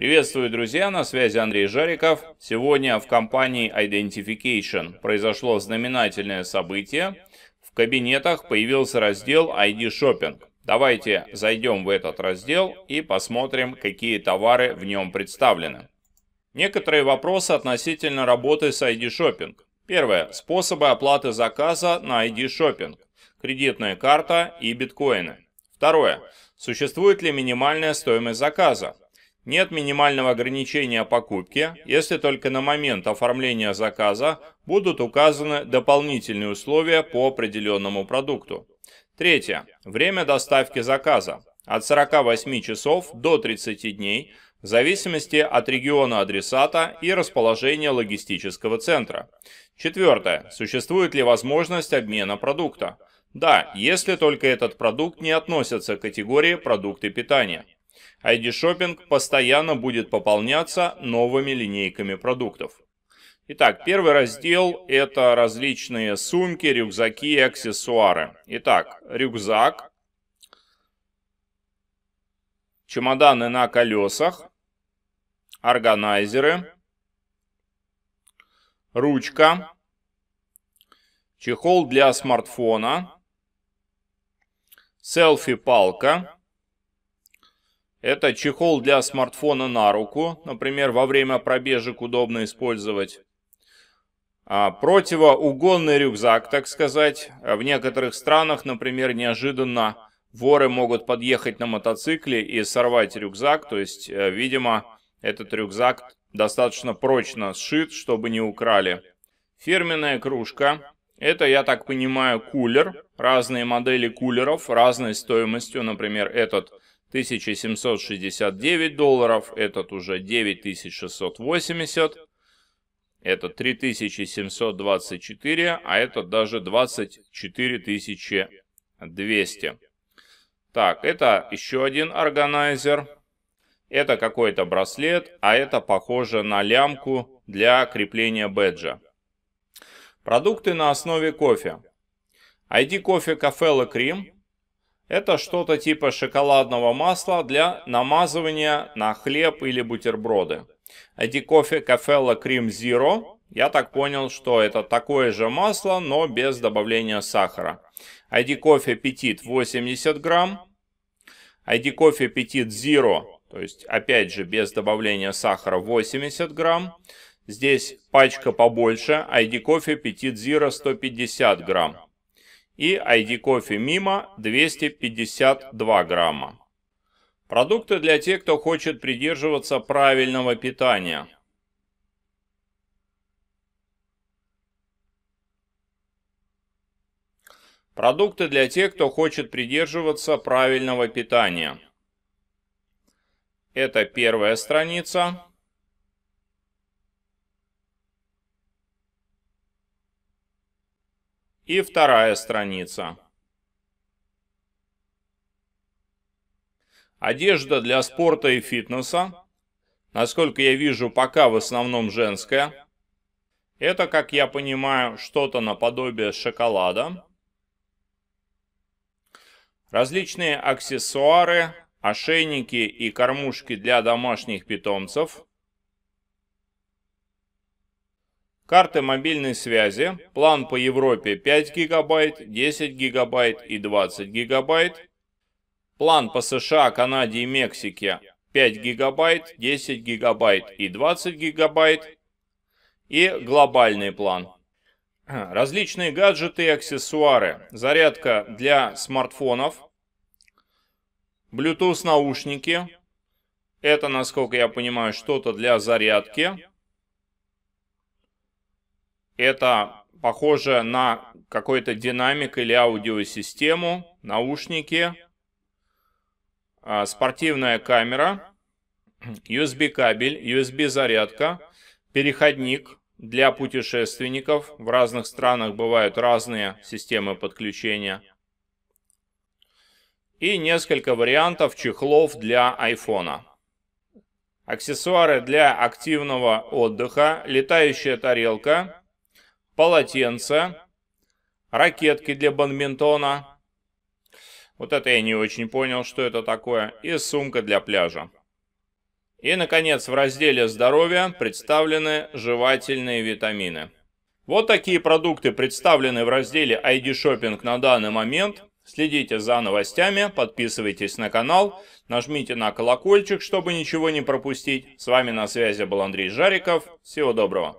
Приветствую, друзья, на связи Андрей Жариков. Сегодня в компании Identification произошло знаменательное событие. В кабинетах появился раздел ID Shopping. Давайте зайдем в этот раздел и посмотрим, какие товары в нем представлены. Некоторые вопросы относительно работы с ID Shopping. Первое. Способы оплаты заказа на ID Shopping. Кредитная карта и биткоины. Второе. Существует ли минимальная стоимость заказа? Нет минимального ограничения покупки, если только на момент оформления заказа будут указаны дополнительные условия по определенному продукту. Третье. Время доставки заказа. От 48 часов до 30 дней в зависимости от региона адресата и расположения логистического центра. Четвертое. Существует ли возможность обмена продукта? Да, если только этот продукт не относится к категории продукты питания. ID Shopping постоянно будет пополняться новыми линейками продуктов. Итак, первый раздел – это различные сумки, рюкзаки и аксессуары. Итак, рюкзак, чемоданы на колесах, органайзеры, ручка, чехол для смартфона, селфи-палка, это чехол для смартфона на руку, например, во время пробежек удобно использовать. А противоугонный рюкзак, так сказать. А, в некоторых странах, например, неожиданно воры могут подъехать на мотоцикле и сорвать рюкзак, то есть, э, видимо, этот рюкзак достаточно прочно сшит, чтобы не украли. Фирменная кружка. Это, я так понимаю, кулер. Разные модели кулеров, разной стоимостью. Например, этот – 1769 долларов, этот уже 9680, это 3724, а этот даже 24200. Так, это еще один органайзер. Это какой-то браслет, а это похоже на лямку для крепления бэджа. Продукты на основе кофе. ID кофе Кафела Крим это что-то типа шоколадного масла для намазывания на хлеб или бутерброды. Эти кофе Кафелла Крим Зиро, я так понял, что это такое же масло, но без добавления сахара. ID кофе Petit 80 грамм. ID кофе Petit Zero, то есть опять же без добавления сахара 80 грамм. Здесь пачка побольше, ID кофе Petit Zero 150 грамм и ID кофе мимо 252 грамма. Продукты для тех, кто хочет придерживаться правильного питания. Продукты для тех, кто хочет придерживаться правильного питания. Это первая страница. и вторая страница. Одежда для спорта и фитнеса, насколько я вижу, пока в основном женская. Это, как я понимаю, что-то наподобие шоколада. Различные аксессуары, ошейники и кормушки для домашних питомцев. карты мобильной связи, план по Европе 5 гигабайт, 10 гигабайт и 20 гигабайт, план по США, Канаде и Мексике 5 гигабайт, 10 гигабайт и 20 гигабайт и глобальный план. Различные гаджеты и аксессуары, зарядка для смартфонов, Bluetooth наушники, это, насколько я понимаю, что-то для зарядки, это похоже на какой-то динамик или аудиосистему, наушники, а, спортивная камера, USB кабель, USB зарядка, переходник для путешественников. В разных странах бывают разные системы подключения. И несколько вариантов чехлов для айфона. Аксессуары для активного отдыха, летающая тарелка, полотенце, ракетки для бадминтона. Вот это я не очень понял, что это такое. И сумка для пляжа. И, наконец, в разделе «Здоровье» представлены жевательные витамины. Вот такие продукты представлены в разделе ID Shopping на данный момент. Следите за новостями, подписывайтесь на канал, нажмите на колокольчик, чтобы ничего не пропустить. С вами на связи был Андрей Жариков. Всего доброго.